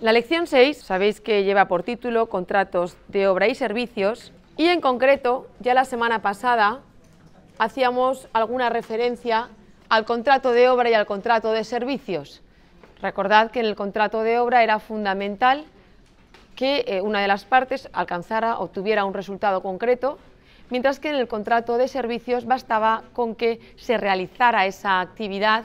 La lección 6, sabéis que lleva por título contratos de obra y servicios y en concreto, ya la semana pasada hacíamos alguna referencia al contrato de obra y al contrato de servicios. Recordad que en el contrato de obra era fundamental que eh, una de las partes alcanzara, obtuviera un resultado concreto, mientras que en el contrato de servicios bastaba con que se realizara esa actividad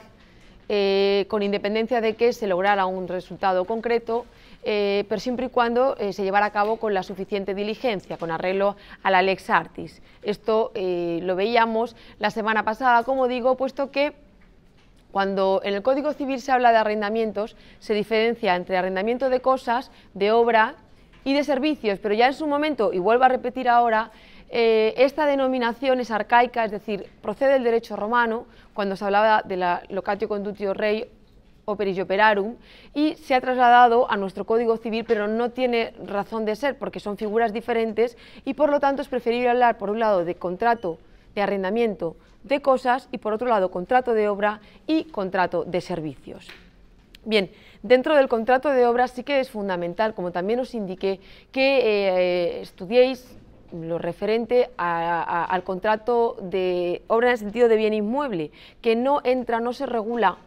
eh, con independencia de que se lograra un resultado concreto, eh, pero siempre y cuando eh, se llevara a cabo con la suficiente diligencia, con arreglo a la Lex Artis. Esto lo veíamos la semana pasada, como digo, puesto que cuando en el Código Civil se habla de arrendamientos, se diferencia entre arrendamiento de cosas, de obra y de servicios, pero ya en su momento, y vuelvo a repetir ahora, eh, esta denominación es arcaica, es decir, procede del derecho romano, cuando se hablaba de la locatio condutio rei operis operarum, y se ha trasladado a nuestro Código Civil, pero no tiene razón de ser, porque son figuras diferentes, y por lo tanto es preferible hablar, por un lado, de contrato de arrendamiento de cosas, y por otro lado, contrato de obra y contrato de servicios. Bien, dentro del contrato de obra sí que es fundamental, como también os indiqué, que eh, estudiéis lo referente al contrato de obra en el sentido de bien inmueble, que no entra, no se regula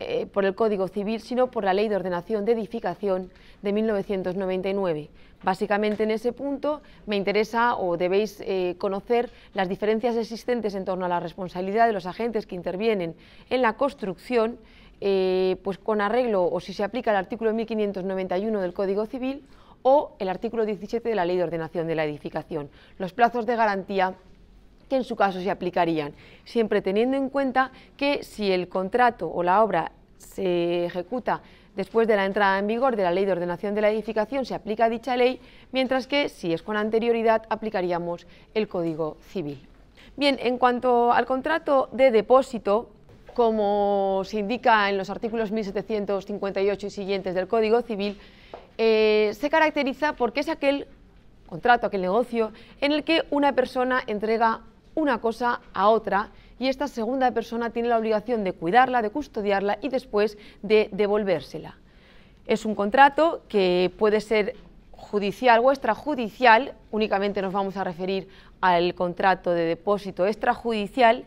eh, por el Código Civil, sino por la Ley de Ordenación de Edificación de 1999. Básicamente en ese punto me interesa o debéis eh, conocer las diferencias existentes en torno a la responsabilidad de los agentes que intervienen en la construcción, eh, pues con arreglo o si se aplica el artículo 1591 del Código Civil o el artículo 17 de la Ley de Ordenación de la Edificación. Los plazos de garantía que en su caso se aplicarían, siempre teniendo en cuenta que si el contrato o la obra se ejecuta después de la entrada en vigor de la Ley de Ordenación de la Edificación se aplica dicha ley, mientras que si es con anterioridad aplicaríamos el Código Civil. Bien, en cuanto al contrato de depósito, como se indica en los artículos 1758 y siguientes del Código Civil, eh, se caracteriza porque es aquel contrato, aquel negocio en el que una persona entrega una cosa a otra y esta segunda persona tiene la obligación de cuidarla, de custodiarla y después de devolvérsela. Es un contrato que puede ser judicial o extrajudicial, únicamente nos vamos a referir al contrato de depósito extrajudicial,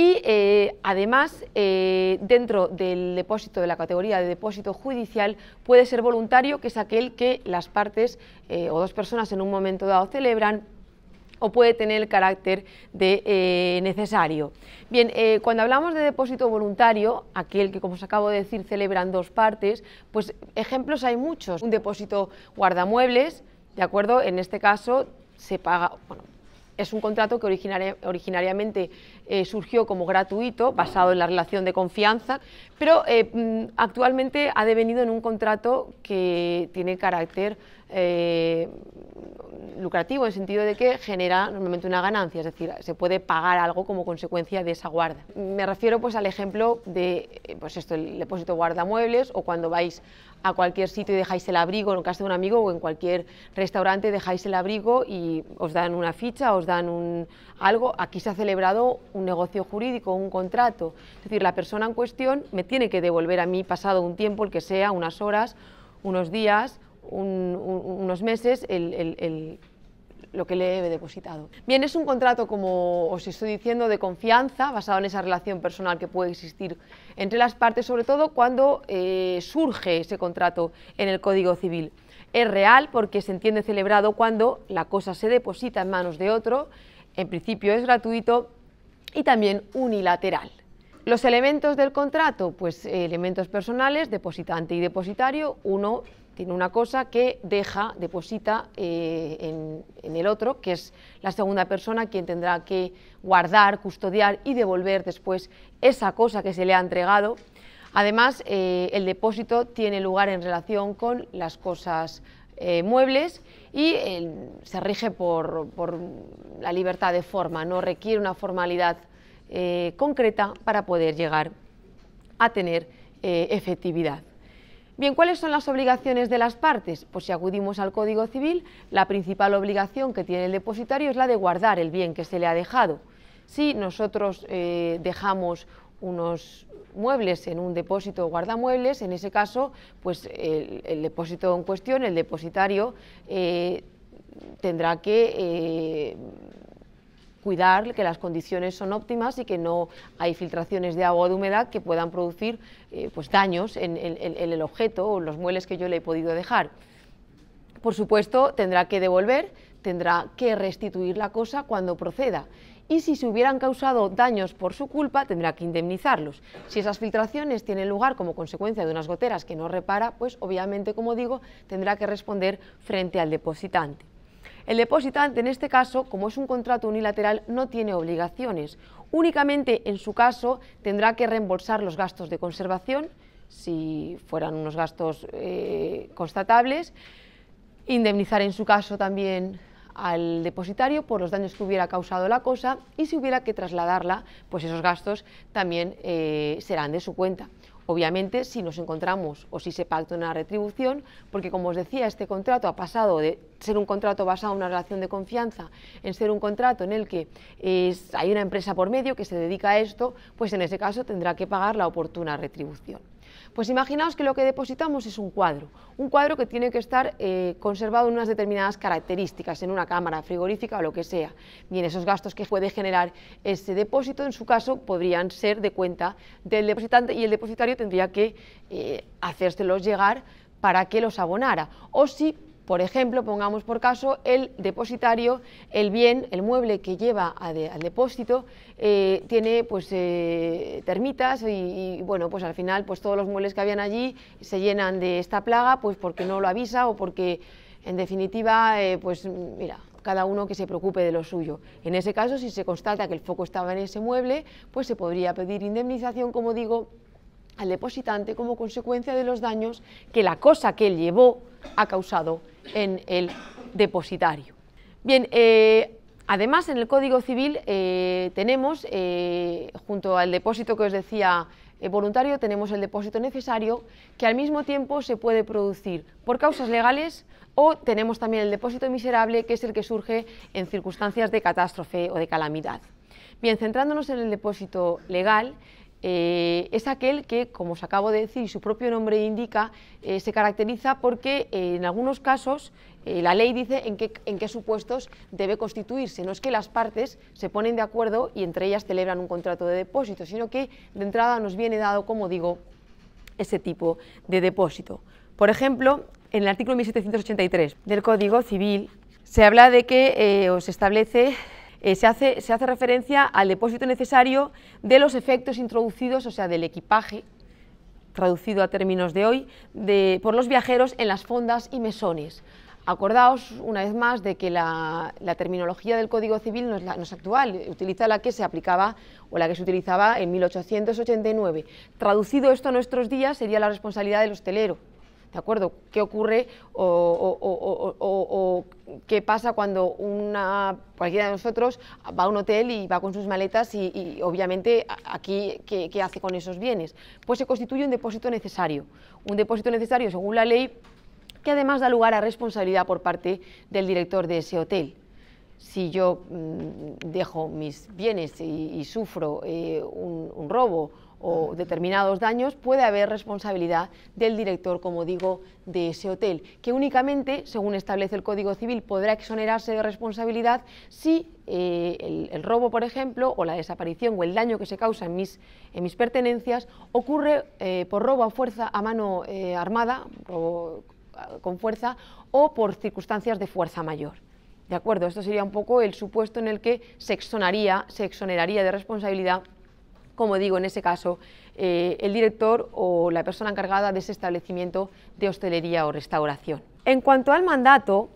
y eh, además, eh, dentro del depósito de la categoría de depósito judicial, puede ser voluntario, que es aquel que las partes eh, o dos personas en un momento dado celebran o puede tener el carácter de necesario. Bien, cuando hablamos de depósito voluntario, aquel que como os acabo de decir celebran dos partes, pues ejemplos hay muchos. Un depósito guardamuebles, ¿de acuerdo? En este caso se paga, bueno, es un contrato que originariamente eh, surgió como gratuito, basado en la relación de confianza, pero eh, mm, actualmente ha devenido en un contrato que tiene carácter eh, lucrativo, en el sentido de que genera normalmente una ganancia, es decir, se puede pagar algo como consecuencia de esa guarda. Me refiero pues al ejemplo de pues esto, el depósito guardamuebles o cuando vais a cualquier sitio y dejáis el abrigo, en casa de un amigo o en cualquier restaurante dejáis el abrigo y os dan una ficha, os dan un, algo. Aquí se ha celebrado un negocio jurídico, un contrato. Es decir, la persona en cuestión me tiene que devolver a mí pasado un tiempo, el que sea, unas horas, unos días, unos meses, el, el lo que le he depositado. Bien, es un contrato, como os estoy diciendo, de confianza, basado en esa relación personal que puede existir entre las partes, sobre todo cuando eh, surge ese contrato en el Código Civil. Es real porque se entiende celebrado cuando la cosa se deposita en manos de otro, en principio es gratuito y también unilateral. Los elementos del contrato, pues elementos personales, depositante y depositario, uno tiene una cosa que deja, deposita eh, en, el otro, que es la segunda persona quien tendrá que guardar, custodiar y devolver después esa cosa que se le ha entregado. Además, eh, el depósito tiene lugar en relación con las cosas eh, muebles y se rige por, la libertad de forma, no requiere una formalidad concreta para poder llegar a tener efectividad. Bien, ¿cuáles son las obligaciones de las partes? Pues si acudimos al Código Civil, la principal obligación que tiene el depositario es la de guardar el bien que se le ha dejado. Si nosotros eh, dejamos unos muebles en un depósito o guardamuebles, en ese caso, pues el, depósito en cuestión, el depositario, eh, tendrá que eh, cuidar que las condiciones son óptimas y que no hay filtraciones de agua o de humedad que puedan producir eh, pues, daños en, el objeto o los muebles que yo le he podido dejar. Por supuesto, tendrá que devolver, tendrá que restituir la cosa cuando proceda y si se hubieran causado daños por su culpa tendrá que indemnizarlos. Si esas filtraciones tienen lugar como consecuencia de unas goteras que no repara, pues obviamente, como digo, tendrá que responder frente al depositante. El depositante, en este caso, como es un contrato unilateral, no tiene obligaciones. Únicamente, en su caso, tendrá que reembolsar los gastos de conservación, si fueran unos gastos eh, constatables, indemnizar en su caso también al depositario por los daños que hubiera causado la cosa y si hubiera que trasladarla, pues esos gastos también eh, serán de su cuenta. Obviamente, si nos encontramos o si se pacta una retribución, porque como os decía, este contrato ha pasado de ser un contrato basado en una relación de confianza, en ser un contrato en el que hay una empresa por medio que se dedica a esto, pues en ese caso tendrá que pagar la oportuna retribución. Pues imaginaos que lo que depositamos es un cuadro, un cuadro que tiene que estar eh, conservado en unas determinadas características, en una cámara frigorífica o lo que sea. en esos gastos que puede generar ese depósito, en su caso, podrían ser de cuenta del depositante y el depositario tendría que eh, hacérselos llegar para que los abonara. O si por ejemplo, pongamos por caso el depositario, el bien, el mueble que lleva al depósito, eh, tiene pues eh, termitas y, bueno, pues al final pues todos los muebles que habían allí se llenan de esta plaga pues porque no lo avisa o porque en definitiva eh, pues mira, cada uno que se preocupe de lo suyo. En ese caso, si se constata que el foco estaba en ese mueble, pues se podría pedir indemnización, como digo, al depositante como consecuencia de los daños que la cosa que él llevó ha causado en el depositario. Bien, eh, además en el Código Civil eh, tenemos, eh, junto al depósito que os decía voluntario, tenemos el depósito necesario, que al mismo tiempo se puede producir por causas legales o tenemos también el depósito miserable, que es el que surge en circunstancias de catástrofe o de calamidad. Bien, centrándonos en el depósito legal, eh, es aquel que, como os acabo de decir y su propio nombre indica, eh, se caracteriza porque eh, en algunos casos la ley dice en qué, en qué supuestos debe constituirse. No es que las partes se ponen de acuerdo y entre ellas celebran un contrato de depósito, sino que de entrada nos viene dado, como digo, ese tipo de depósito. Por ejemplo, en el artículo 1783 del Código Civil se habla de que os establece eh, se, hace, referencia al depósito necesario de los efectos introducidos, o sea, del equipaje, traducido a términos de hoy, por los viajeros en las fondas y mesones. Acordaos una vez más de que la, terminología del Código Civil no es, no es, actual, utiliza la que se aplicaba o la que se utilizaba en 1889. Traducido esto a nuestros días sería la responsabilidad del hostelero, ¿de acuerdo? ¿Qué ocurre o, qué pasa cuando una, cualquiera de nosotros va a un hotel y va con sus maletas y, obviamente aquí, ¿qué, hace con esos bienes? Pues se constituye un depósito necesario. Un depósito necesario, según la ley, que además da lugar a responsabilidad por parte del director de ese hotel si yo mm, dejo mis bienes y, sufro eh, un, robo o determinados daños, puede haber responsabilidad del director, como digo, de ese hotel, que únicamente, según establece el Código Civil, podrá exonerarse de responsabilidad si eh, el, robo, por ejemplo, o la desaparición o el daño que se causa en mis, pertenencias ocurre eh, por robo a fuerza a mano eh, armada, robo ah, con fuerza, o por circunstancias de fuerza mayor. ¿De acuerdo? Esto sería un poco el supuesto en el que se, se exoneraría de responsabilidad como digo, en ese caso, eh, el director o la persona encargada de ese establecimiento de hostelería o restauración. En cuanto al mandato,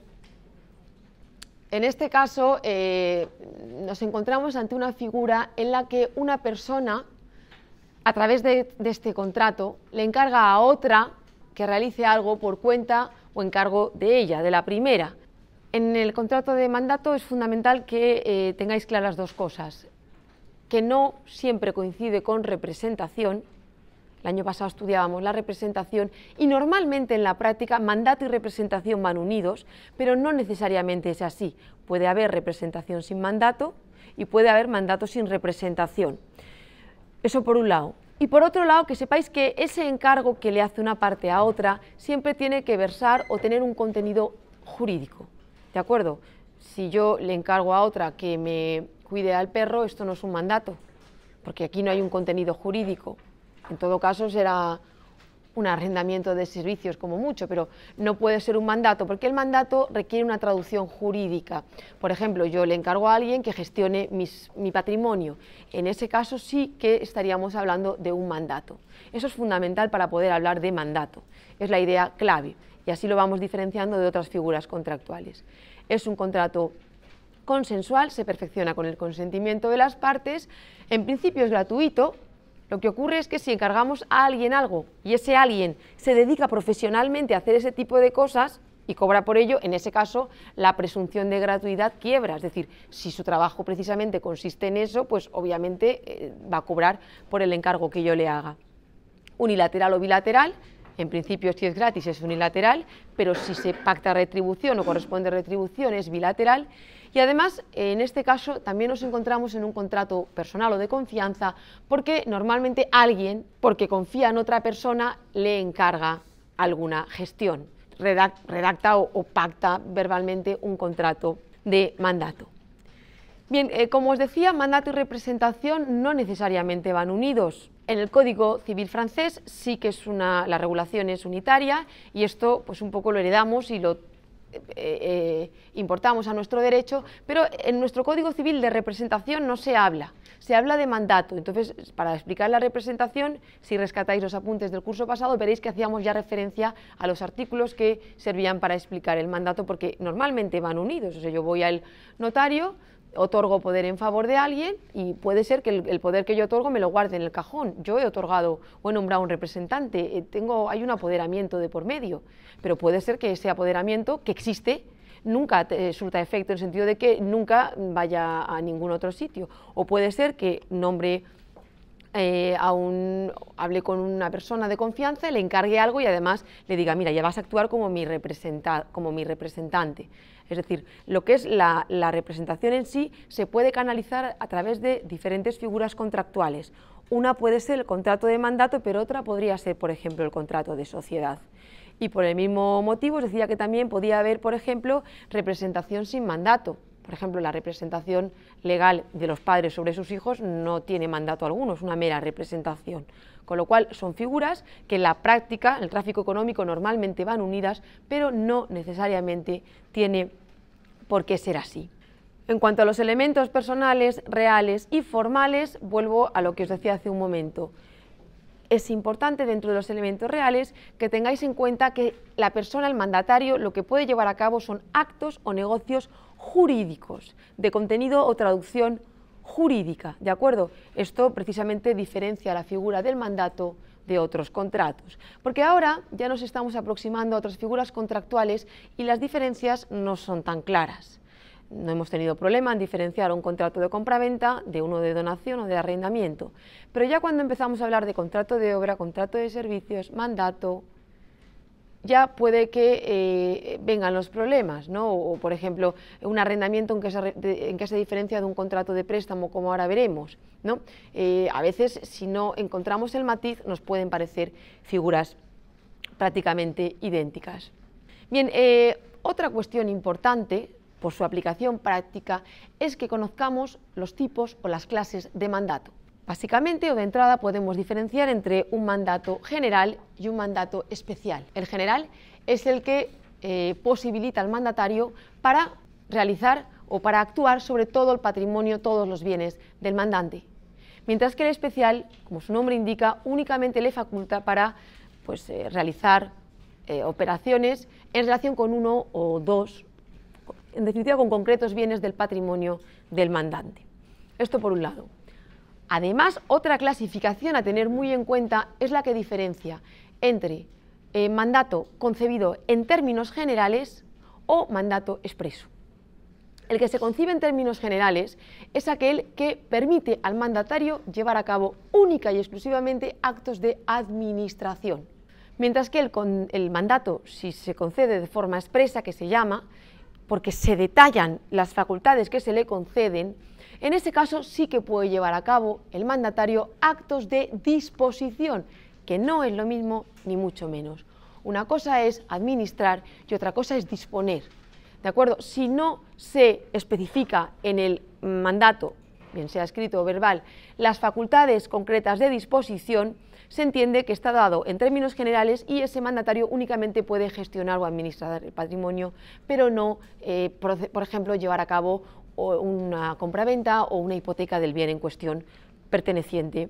en este caso eh, nos encontramos ante una figura en la que una persona, a través de, este contrato, le encarga a otra que realice algo por cuenta o encargo de ella, de la primera. En el contrato de mandato es fundamental que eh, tengáis claras dos cosas que no siempre coincide con representación, el año pasado estudiábamos la representación y normalmente en la práctica mandato y representación van unidos, pero no necesariamente es así. Puede haber representación sin mandato y puede haber mandato sin representación. Eso por un lado. Y por otro lado, que sepáis que ese encargo que le hace una parte a otra siempre tiene que versar o tener un contenido jurídico. ¿De acuerdo? Si yo le encargo a otra que me cuide al perro, esto no es un mandato, porque aquí no hay un contenido jurídico. En todo caso será un arrendamiento de servicios como mucho, pero no puede ser un mandato, porque el mandato requiere una traducción jurídica. Por ejemplo, yo le encargo a alguien que gestione mi patrimonio. En ese caso sí que estaríamos hablando de un mandato. Eso es fundamental para poder hablar de mandato. Es la idea clave y así lo vamos diferenciando de otras figuras contractuales. Es un contrato consensual, se perfecciona con el consentimiento de las partes, en principio es gratuito, lo que ocurre es que si encargamos a alguien algo y ese alguien se dedica profesionalmente a hacer ese tipo de cosas y cobra por ello, en ese caso la presunción de gratuidad quiebra. Es decir, si su trabajo precisamente consiste en eso, pues obviamente eh, va a cobrar por el encargo que yo le haga. Unilateral o bilateral, en principio, si es gratis es unilateral, pero si se pacta retribución o corresponde retribución es bilateral y además, en este caso, también nos encontramos en un contrato personal o de confianza, porque normalmente alguien, porque confía en otra persona, le encarga alguna gestión, redacta o, pacta verbalmente un contrato de mandato. Bien, eh, como os decía, mandato y representación no necesariamente van unidos. En el Código Civil francés sí que es una, la regulación es unitaria y esto pues un poco lo heredamos y lo eh, eh, importamos a nuestro derecho, pero en nuestro Código Civil de representación no se habla, se habla de mandato. Entonces, para explicar la representación, si rescatáis los apuntes del curso pasado, veréis que hacíamos ya referencia a los artículos que servían para explicar el mandato, porque normalmente van unidos. O sea, yo voy al notario, otorgo poder en favor de alguien y puede ser que el, poder que yo otorgo me lo guarde en el cajón. Yo he otorgado o he nombrado un representante, eh, tengo, hay un apoderamiento de por medio, pero puede ser que ese apoderamiento que existe nunca eh, surta efecto en el sentido de que nunca vaya a ningún otro sitio. O puede ser que nombre eh, a un, hable con una persona de confianza, le encargue algo y además le diga, mira, ya vas a actuar como mi, como mi representante. Es decir, lo que es la, la representación en sí se puede canalizar a través de diferentes figuras contractuales. Una puede ser el contrato de mandato, pero otra podría ser, por ejemplo, el contrato de sociedad y por el mismo motivo decía que también podía haber, por ejemplo, representación sin mandato. Por ejemplo, la representación legal de los padres sobre sus hijos no tiene mandato alguno, es una mera representación. Con lo cual son figuras que en la práctica, en el tráfico económico, normalmente van unidas, pero no necesariamente tiene por qué ser así. En cuanto a los elementos personales, reales y formales, vuelvo a lo que os decía hace un momento es importante dentro de los elementos reales que tengáis en cuenta que la persona, el mandatario, lo que puede llevar a cabo son actos o negocios jurídicos, de contenido o traducción jurídica, ¿de acuerdo? Esto precisamente diferencia la figura del mandato de otros contratos, porque ahora ya nos estamos aproximando a otras figuras contractuales y las diferencias no son tan claras. No hemos tenido problema en diferenciar un contrato de compraventa de uno de donación o de arrendamiento, pero ya cuando empezamos a hablar de contrato de obra, contrato de servicios, mandato, ya puede que eh, vengan los problemas, ¿no? O, por ejemplo, un arrendamiento en que, se, diferencia de un contrato de préstamo, como ahora veremos, ¿no? Eh, a veces, si no encontramos el matiz, nos pueden parecer figuras prácticamente idénticas. Bien, eh, otra cuestión importante por su aplicación práctica es que conozcamos los tipos o las clases de mandato. Básicamente o de entrada podemos diferenciar entre un mandato general y un mandato especial. El general es el que eh, posibilita al mandatario para realizar o para actuar sobre todo el patrimonio, todos los bienes del mandante. Mientras que el especial, como su nombre indica, únicamente le faculta para pues, eh, realizar eh, operaciones en relación con uno o dos, en definitiva con concretos bienes del patrimonio del mandante. Esto por un lado. Además, otra clasificación a tener muy en cuenta es la que diferencia entre eh, mandato concebido en términos generales o mandato expreso. El que se concibe en términos generales es aquel que permite al mandatario llevar a cabo única y exclusivamente actos de administración, mientras que el mandato, si se concede de forma expresa, que se llama, porque se detallan las facultades que se le conceden, en ese caso sí que puede llevar a cabo el mandatario actos de disposición, que no es lo mismo ni mucho menos. Una cosa es administrar y otra cosa es disponer. ¿De acuerdo? Si no se especifica en el mandato, bien sea escrito o verbal, las facultades concretas de disposición, se entiende que está dado en términos generales y ese mandatario únicamente puede gestionar o administrar el patrimonio, pero no, eh, por ejemplo, llevar a cabo o una compraventa o una hipoteca del bien en cuestión perteneciente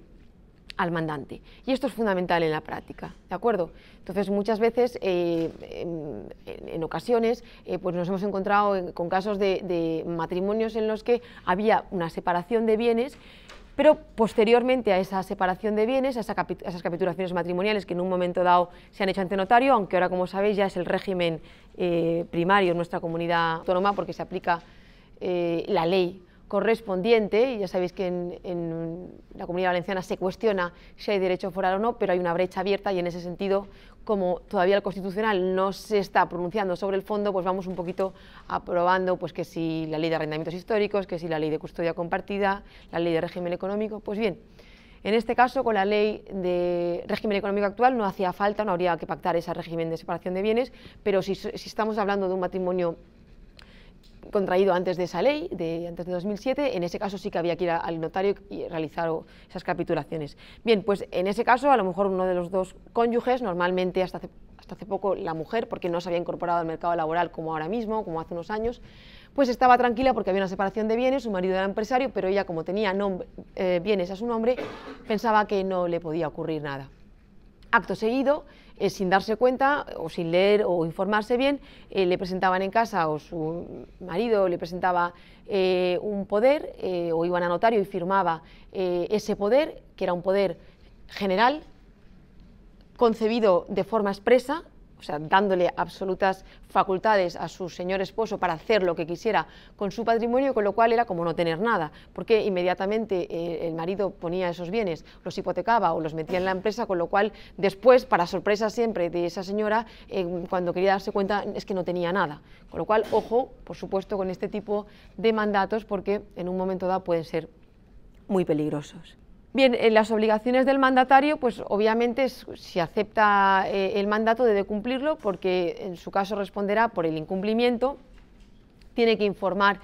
al mandante. Y esto es fundamental en la práctica, ¿de acuerdo? Entonces, muchas veces, eh, en, ocasiones, eh, pues nos hemos encontrado con casos de, matrimonios en los que había una separación de bienes, pero posteriormente a esa separación de bienes, a, esas capitulaciones matrimoniales que en un momento dado se han hecho ante notario, aunque ahora, como sabéis, ya es el régimen eh, primario en nuestra comunidad autónoma porque se aplica eh, la ley correspondiente, ya sabéis que en, la Comunidad Valenciana se cuestiona si hay derecho foral o no, pero hay una brecha abierta y en ese sentido, como todavía el Constitucional no se está pronunciando sobre el fondo, pues vamos un poquito aprobando pues que si la ley de arrendamientos históricos, que si la ley de custodia compartida, la ley de régimen económico, pues bien, en este caso, con la ley de régimen económico actual no hacía falta, no habría que pactar ese régimen de separación de bienes, pero si estamos hablando de un matrimonio contraído antes de esa ley, de, antes de 2007, en ese caso sí que había que ir al notario y realizar esas capitulaciones. Bien, pues en ese caso a lo mejor uno de los dos cónyuges, normalmente hasta hace, hasta hace poco la mujer, porque no se había incorporado al mercado laboral como ahora mismo, como hace unos años, pues estaba tranquila porque había una separación de bienes, su marido era empresario, pero ella como tenía eh, bienes a su nombre, pensaba que no le podía ocurrir nada. Acto seguido, eh, sin darse cuenta o sin leer o informarse bien, eh, le presentaban en casa o su marido le presentaba eh, un poder o iban a notario y firmaba ese poder, que era un poder general, concebido de forma expresa, sea, dándole absolutas facultades a su señor esposo para hacer lo que quisiera con su patrimonio, con lo cual era como no tener nada, porque inmediatamente eh, el marido ponía esos bienes, los hipotecaba o los metía en la empresa, con lo cual después, para sorpresa siempre de esa señora, eh, cuando quería darse cuenta es que no tenía nada. Con lo cual, ojo, por supuesto, con este tipo de mandatos, porque en un momento dado pueden ser muy peligrosos. Bien, eh, las obligaciones del mandatario, pues obviamente si acepta eh, el mandato debe cumplirlo porque en su caso responderá por el incumplimiento, tiene que informar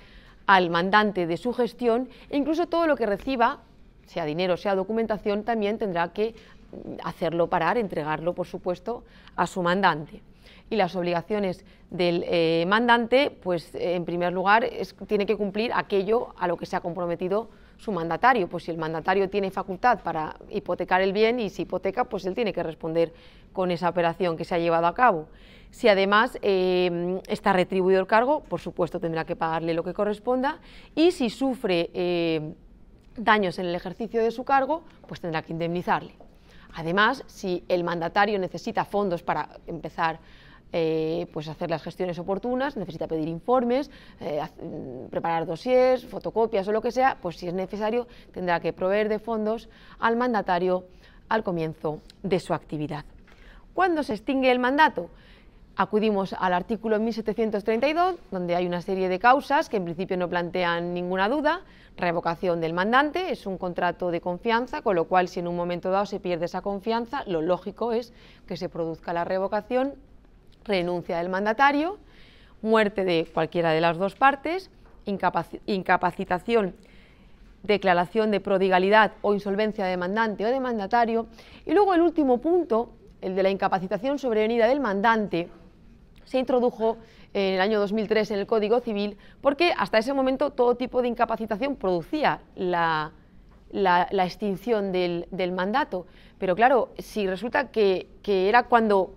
al mandante de su gestión e incluso todo lo que reciba, sea dinero, sea documentación, también tendrá que mm, hacerlo parar, entregarlo, por supuesto, a su mandante. Y las obligaciones del eh, mandante, pues en primer lugar, tiene que cumplir aquello a lo que se ha comprometido su mandatario. Pues si el mandatario tiene facultad para hipotecar el bien y si hipoteca, pues él tiene que responder con esa operación que se ha llevado a cabo. Si además eh, está retribuido el cargo, por supuesto tendrá que pagarle lo que corresponda y si sufre eh, daños en el ejercicio de su cargo, pues tendrá que indemnizarle. Además, si el mandatario necesita fondos para empezar eh, pues hacer las gestiones oportunas, necesita pedir informes, eh, mm, preparar dossiers, fotocopias o lo que sea, pues si es necesario tendrá que proveer de fondos al mandatario al comienzo de su actividad. ¿Cuándo se extingue el mandato? Acudimos al artículo 1732, donde hay una serie de causas que en principio no plantean ninguna duda. Revocación del mandante es un contrato de confianza, con lo cual si en un momento dado se pierde esa confianza, lo lógico es que se produzca la revocación renuncia del mandatario, muerte de cualquiera de las dos partes, incapacitación, declaración de prodigalidad o insolvencia de demandante o de mandatario y luego el último punto, el de la incapacitación sobrevenida del mandante, se introdujo en el año 2003 en el Código Civil porque hasta ese momento todo tipo de incapacitación producía la, extinción del, mandato. Pero claro, si resulta que era cuando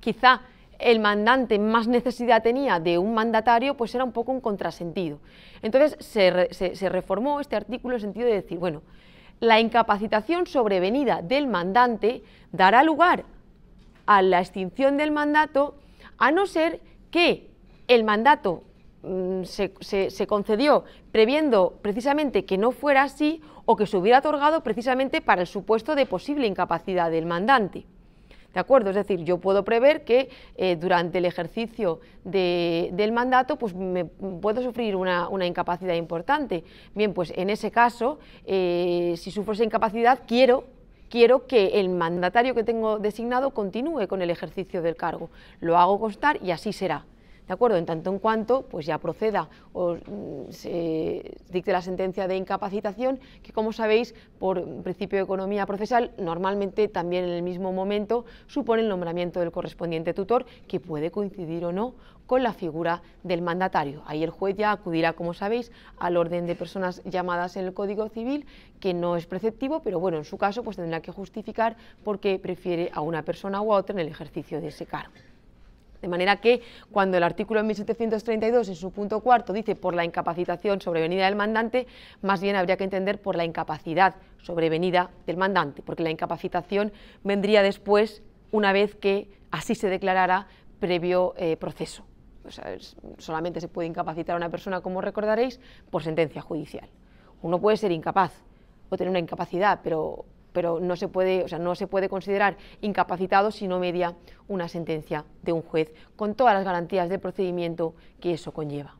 quizá el mandante más necesidad tenía de un mandatario, pues era un poco un contrasentido. Entonces se, reformó este artículo en el sentido de decir, bueno, la incapacitación sobrevenida del mandante dará lugar a la extinción del mandato, a no ser que el mandato mm, se, concedió previendo precisamente que no fuera así o que se hubiera otorgado precisamente para el supuesto de posible incapacidad del mandante. ¿De acuerdo? Es decir, yo puedo prever que eh, durante el ejercicio del mandato pues me puedo sufrir una, incapacidad importante. Bien, pues en ese caso, eh, si sufro esa incapacidad, quiero quiero que el mandatario que tengo designado continúe con el ejercicio del cargo. Lo hago constar y así será. ¿de acuerdo? En tanto en cuanto pues ya proceda o mm, se dicte la sentencia de incapacitación, que como sabéis, por principio de economía procesal, normalmente también en el mismo momento supone el nombramiento del correspondiente tutor, que puede coincidir o no con la figura del mandatario. Ahí el juez ya acudirá, como sabéis, al orden de personas llamadas en el Código Civil, que no es preceptivo, pero bueno, en su caso pues tendrá que justificar por qué prefiere a una persona u otra en el ejercicio de ese cargo. De manera que cuando el artículo 1732 en su punto cuarto dice por la incapacitación sobrevenida del mandante, más bien habría que entender por la incapacidad sobrevenida del mandante, porque la incapacitación vendría después una vez que así se declarara previo eh, proceso. solamente se puede incapacitar a una persona, como recordaréis, por sentencia judicial. Uno puede ser incapaz o tener una incapacidad, pero pero no se puede, o sea, no se puede considerar incapacitado si no media una sentencia de un juez, con todas las garantías de procedimiento que eso conlleva.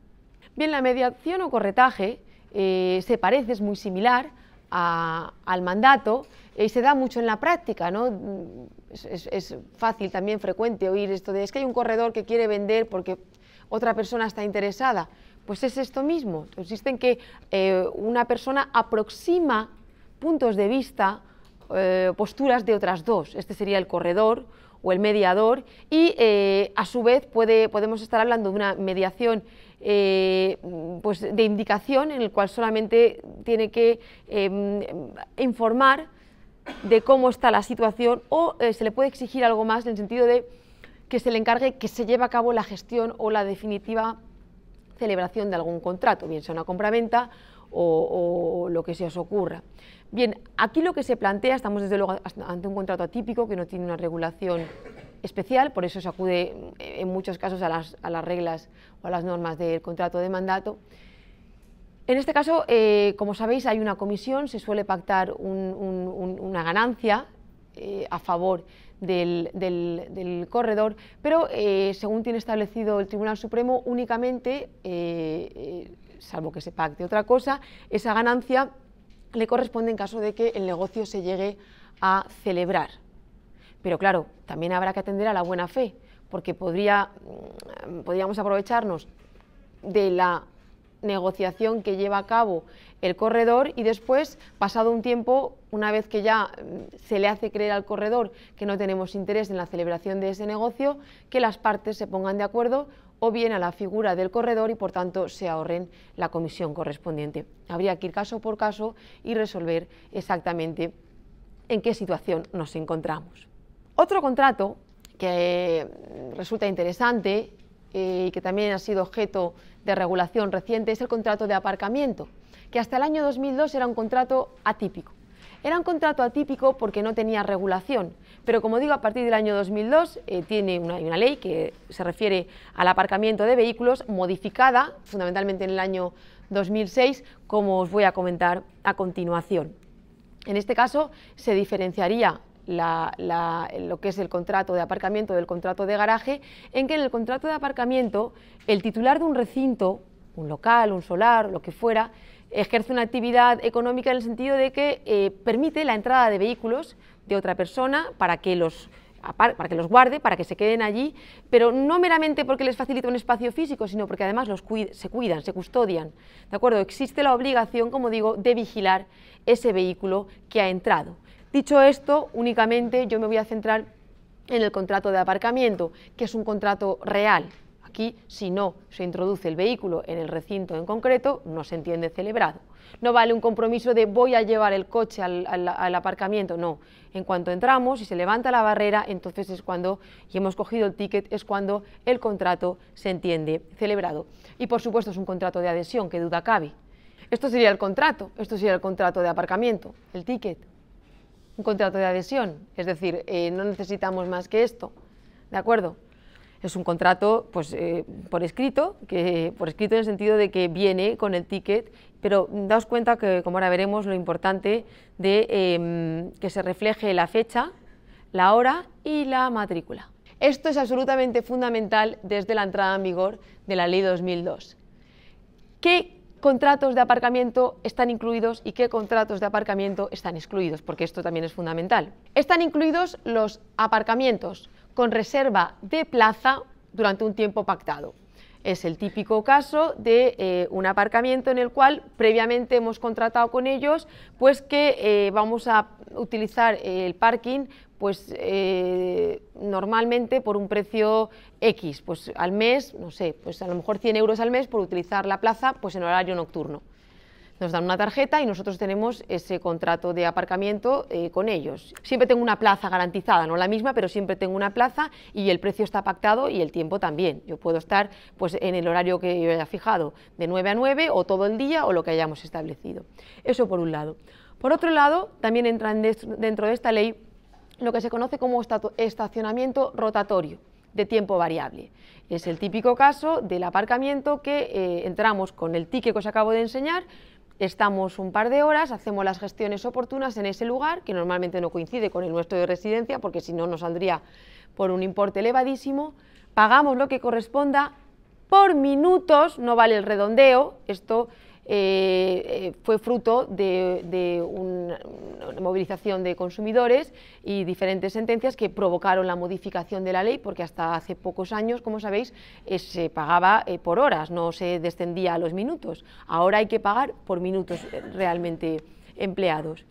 Bien, la mediación o corretaje eh, se parece, es muy similar al mandato eh, y se da mucho en la práctica, Es, fácil también, frecuente oír esto de es que hay un corredor que quiere vender porque otra persona está interesada. Pues es esto mismo, consiste en que eh, una persona aproxima puntos de vista eh, posturas de otras dos. Este sería el corredor o el mediador y eh, a su vez puede, podemos estar hablando de una mediación eh, pues de indicación en el cual solamente tiene que em, informar de cómo está la situación o se le puede exigir algo más en el sentido de que se le encargue que se lleve a cabo la gestión o la definitiva celebración de algún contrato, bien sea una compraventa o, lo que se os ocurra. Bien, aquí lo que se plantea, estamos desde luego ante un contrato atípico que no tiene una regulación especial, por eso se acude eh, en muchos casos a las, reglas o a las normas del contrato de mandato. En este caso, eh, como sabéis, hay una comisión, se suele pactar una ganancia eh, a favor del, corredor, pero según tiene establecido el Tribunal Supremo, únicamente salvo que se pacte. Otra cosa, esa ganancia le corresponde en caso de que el negocio se llegue a celebrar. Pero claro, también habrá que atender a la buena fe, porque podría, mm, podríamos aprovecharnos de la negociación que lleva a cabo el corredor y después, pasado un tiempo, una vez que ya mm, se le hace creer al corredor que no tenemos interés en la celebración de ese negocio, que las partes se pongan de acuerdo o bien a la figura del corredor y por tanto se ahorren la comisión correspondiente. Habría que ir caso por caso y resolver exactamente en qué situación nos encontramos. Otro contrato que resulta interesante eh, y que también ha sido objeto de regulación reciente es el contrato de aparcamiento, que hasta el año 2002 era un contrato atípico. Era un contrato atípico porque no tenía regulación, pero como digo, a partir del año 2002 eh, tiene una, ley que se refiere al aparcamiento de vehículos modificada fundamentalmente en el año 2006, como os voy a comentar a continuación. En este caso se diferenciaría lo que es el contrato de aparcamiento del contrato de garaje, en que en el contrato de aparcamiento el titular de un recinto, un local, un solar, lo que fuera, ejerce una actividad económica en el sentido de que eh, permite la entrada de vehículos de otra persona para que los para que los guarde, para que se queden allí, pero no meramente porque les facilita un espacio físico, sino porque además los se cuidan, se custodian. ¿De acuerdo? Existe la obligación, como digo, de vigilar ese vehículo que ha entrado. Dicho esto, únicamente yo me voy a centrar en el contrato de aparcamiento, que es un contrato real, Aquí, si no se introduce el vehículo en el recinto en concreto, no se entiende celebrado. No vale un compromiso de voy a llevar el coche al, aparcamiento, no. En cuanto entramos y se levanta la barrera, entonces es cuando, y hemos cogido el ticket, es cuando el contrato se entiende celebrado. Y por supuesto es un contrato de adhesión, que duda cabe. Esto sería el contrato, esto sería el contrato de aparcamiento, el ticket, un contrato de adhesión, es decir, eh, no necesitamos más que esto, ¿de acuerdo? Es un contrato pues, eh, por escrito, que, por escrito en el sentido de que viene con el ticket, pero daos cuenta que, como ahora veremos, lo importante de em, que se refleje la fecha, la hora y la matrícula. Esto es absolutamente fundamental desde la entrada en vigor de la Ley 2002. ¿Qué contratos de aparcamiento están incluidos y qué contratos de aparcamiento están excluidos? Porque esto también es fundamental. Están incluidos los aparcamientos con reserva de plaza durante un tiempo pactado. Es el típico caso de eh, un aparcamiento en el cual previamente hemos contratado con ellos pues que eh, vamos a utilizar el parking pues eh, normalmente por un precio X, pues al mes, no sé, pues a lo mejor 100 euros al mes por utilizar la plaza pues en horario nocturno nos dan una tarjeta y nosotros tenemos ese contrato de aparcamiento eh, con ellos. Siempre tengo una plaza garantizada, no la misma, pero siempre tengo una plaza y el precio está pactado y el tiempo también. Yo puedo estar pues, en el horario que yo haya fijado, de 9 a 9 o todo el día o lo que hayamos establecido. Eso por un lado. Por otro lado, también entra dentro de esta ley lo que se conoce como estacionamiento rotatorio de tiempo variable. Es el típico caso del aparcamiento que eh, entramos con el ticket que os acabo de enseñar Estamos un par de horas, hacemos las gestiones oportunas en ese lugar, que normalmente no coincide con el nuestro de residencia, porque si no nos saldría por un importe elevadísimo, pagamos lo que corresponda por minutos, no vale el redondeo, esto eh, fue fruto de, una, movilización de consumidores y diferentes sentencias que provocaron la modificación de la ley, porque hasta hace pocos años, como sabéis, eh, se pagaba eh, por horas, no se descendía a los minutos. Ahora hay que pagar por minutos realmente empleados.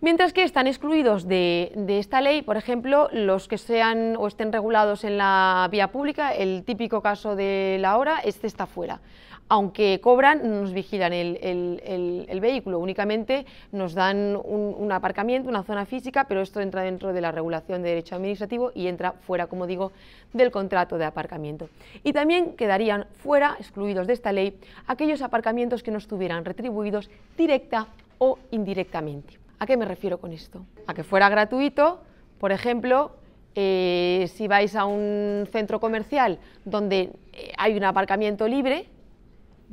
Mientras que están excluidos de, esta ley, por ejemplo, los que sean o estén regulados en la vía pública, el típico caso de la hora, este está fuera aunque cobran, no nos vigilan el, vehículo, únicamente nos dan un, aparcamiento, una zona física, pero esto entra dentro de la regulación de derecho administrativo y entra fuera, como digo, del contrato de aparcamiento. Y también quedarían fuera, excluidos de esta ley, aquellos aparcamientos que no estuvieran retribuidos directa o indirectamente. ¿A qué me refiero con esto? A que fuera gratuito, por ejemplo, eh, si vais a un centro comercial donde eh, hay un aparcamiento libre,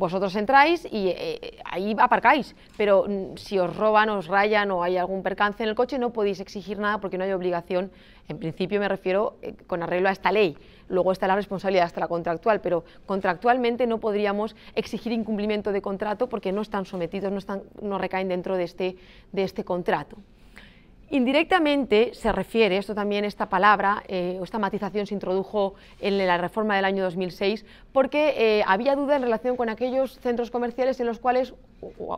vosotros entráis y eh, ahí aparcáis, pero mm, si os roban, os rayan o hay algún percance en el coche, no podéis exigir nada porque no hay obligación, en principio me refiero eh, con arreglo a esta ley, luego está la responsabilidad hasta la contractual, pero contractualmente no podríamos exigir incumplimiento de contrato porque no están sometidos, no, recaen dentro de este, este contrato. Indirectamente se refiere, esto también, esta palabra eh, o esta matización se introdujo en la reforma del año 2006 porque eh, había duda en relación con aquellos centros comerciales en los cuales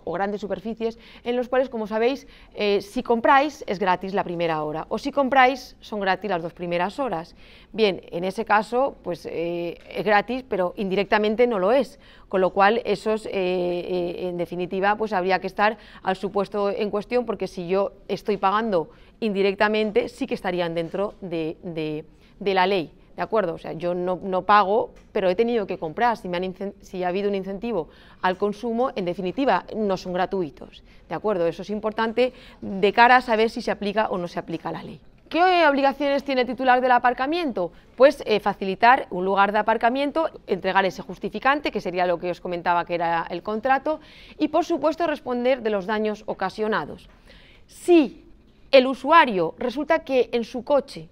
o, grandes superficies, en los cuales, como sabéis, eh, si compráis es gratis la primera hora o si compráis son gratis las dos primeras horas. Bien, en ese caso, pues eh, es gratis, pero indirectamente no lo es, con lo cual esos, eh, en definitiva, pues habría que estar al supuesto en cuestión, porque si yo estoy pagando indirectamente, sí que estarían dentro de la ley. ¿de acuerdo? O sea, yo no, pago, pero he tenido que comprar. Si, me si ha habido un incentivo al consumo, en definitiva, no son gratuitos, ¿de acuerdo? Eso es importante de cara a saber si se aplica o no se aplica la ley. ¿Qué obligaciones tiene el titular del aparcamiento? Pues eh, facilitar un lugar de aparcamiento, entregar ese justificante, que sería lo que os comentaba que era el contrato, y por supuesto responder de los daños ocasionados. Si el usuario resulta que en su coche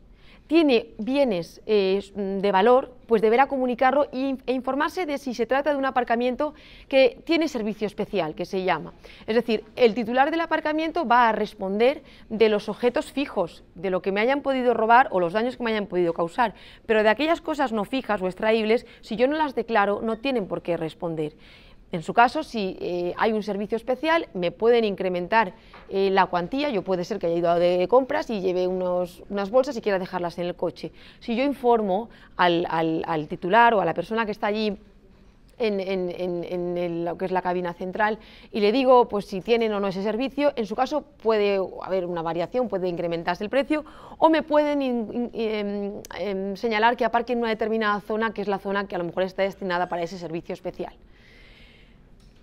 tiene bienes eh, de valor, pues deberá comunicarlo e informarse de si se trata de un aparcamiento que tiene servicio especial, que se llama. Es decir, el titular del aparcamiento va a responder de los objetos fijos, de lo que me hayan podido robar o los daños que me hayan podido causar, pero de aquellas cosas no fijas o extraíbles, si yo no las declaro, no tienen por qué responder. En su caso, si eh, hay un servicio especial, me pueden incrementar eh, la cuantía. Yo puede ser que haya ido de compras y lleve unas bolsas y quiera dejarlas en el coche. Si yo informo al, titular o a la persona que está allí en, lo que es la cabina central y le digo pues si tienen o no ese servicio, en su caso puede haber una variación, puede incrementarse el precio o me pueden em, em, señalar que aparquen en una determinada zona que es la zona que a lo mejor está destinada para ese servicio especial.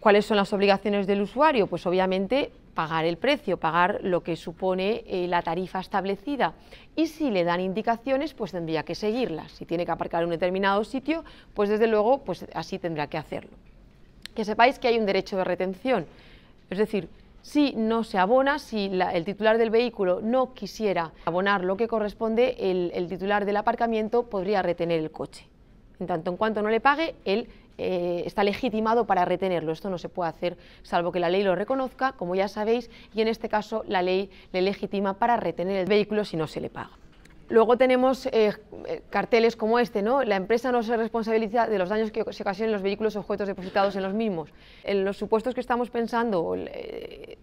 ¿Cuáles son las obligaciones del usuario? Pues obviamente pagar el precio, pagar lo que supone eh, la tarifa establecida. Y si le dan indicaciones, pues tendría que seguirlas. Si tiene que aparcar en un determinado sitio, pues desde luego pues así tendrá que hacerlo. Que sepáis que hay un derecho de retención. Es decir, si no se abona, si el titular del vehículo no quisiera abonar lo que corresponde, el, el titular del aparcamiento podría retener el coche. En tanto en cuanto no le pague, él eh, está legitimado para retenerlo. Esto no se puede hacer salvo que la ley lo reconozca, como ya sabéis, y en este caso la ley le legitima para retener el vehículo si no se le paga. Luego tenemos eh, carteles como este, ¿no? La empresa no se responsabiliza de los daños que se ocasionen los vehículos o objetos depositados en los mismos. En los supuestos que estamos pensando, eh,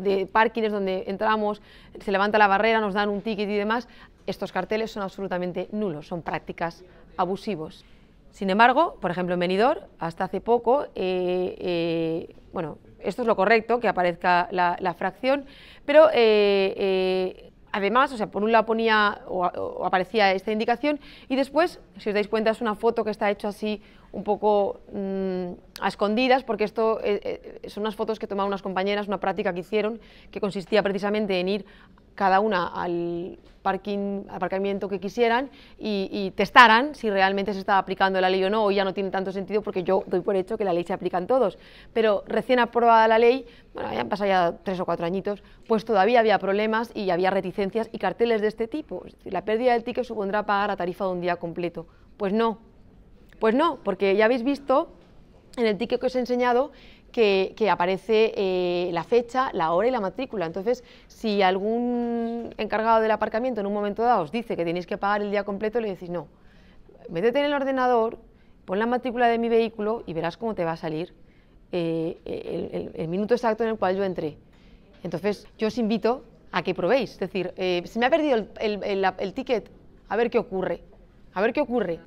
de parkings donde entramos, se levanta la barrera, nos dan un ticket y demás, estos carteles son absolutamente nulos, son prácticas abusivas. Sin embargo, por ejemplo, en Benidorm, hasta hace poco, eh, eh, bueno, esto es lo correcto, que aparezca la, fracción, pero eh, además, o sea, por un lado ponía o, aparecía esta indicación y después, si os dais cuenta, es una foto que está hecha así un poco mm, a escondidas, porque esto son unas fotos que tomaban unas compañeras, una práctica que hicieron, que consistía precisamente en ir cada una al parking, aparcamiento que quisieran y, testaran si realmente se estaba aplicando la ley o no, o ya no tiene tanto sentido porque yo doy por hecho que la ley se aplica en todos. Pero recién aprobada la ley, bueno, ya han pasado ya tres o cuatro añitos, pues todavía había problemas y había reticencias y carteles de este tipo. Es decir, la pérdida del ticket supondrá pagar a tarifa de un día completo. Pues no, pues no, porque ya habéis visto en el ticket que os he enseñado que, aparece eh, la fecha, la hora y la matrícula. Entonces, si algún encargado del aparcamiento en un momento dado os dice que tenéis que pagar el día completo, le decís no, métete en el ordenador, pon la matrícula de mi vehículo y verás cómo te va a salir eh, el, minuto exacto en el cual yo entré. Entonces, yo os invito a que probéis, es decir, eh, se me ha perdido el, el ticket, a ver qué ocurre, a ver qué ocurre.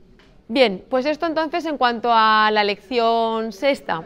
Bien, pues esto entonces en cuanto a la lección sexta.